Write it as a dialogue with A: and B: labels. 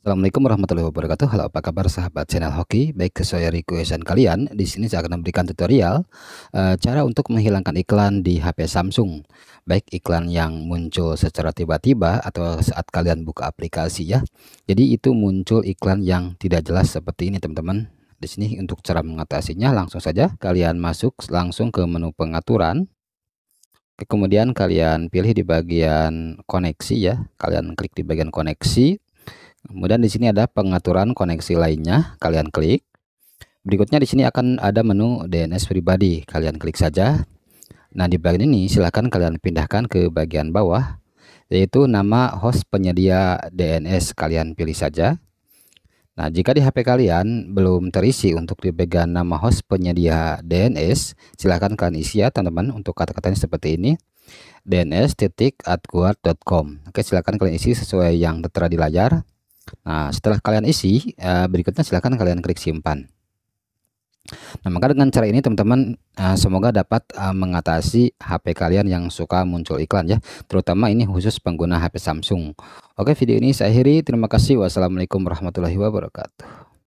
A: Assalamualaikum warahmatullahi wabarakatuh. Halo, apa kabar sahabat channel hoki? Baik sesuai requestan kalian, di sini saya akan memberikan tutorial e, cara untuk menghilangkan iklan di HP Samsung. Baik iklan yang muncul secara tiba-tiba atau saat kalian buka aplikasi ya. Jadi itu muncul iklan yang tidak jelas seperti ini, teman-teman. Di sini untuk cara mengatasinya langsung saja kalian masuk langsung ke menu pengaturan. Kemudian kalian pilih di bagian koneksi ya. Kalian klik di bagian koneksi Kemudian di sini ada pengaturan koneksi lainnya, kalian klik. Berikutnya di sini akan ada menu DNS pribadi, kalian klik saja. Nah, di bagian ini silahkan kalian pindahkan ke bagian bawah, yaitu nama host penyedia DNS, kalian pilih saja. Nah, jika di HP kalian belum terisi untuk di bagian nama host penyedia DNS, silahkan kalian isi ya teman-teman untuk kata-katanya seperti ini dns.adguard.com Oke, silahkan kalian isi sesuai yang tertera di layar. Nah, setelah kalian isi, eh, berikutnya silahkan kalian klik simpan. Nah, maka dengan cara ini teman-teman eh, semoga dapat eh, mengatasi HP kalian yang suka muncul iklan ya, terutama ini khusus pengguna HP Samsung. Oke, video ini saya akhiri. Terima kasih. Wassalamualaikum warahmatullahi wabarakatuh.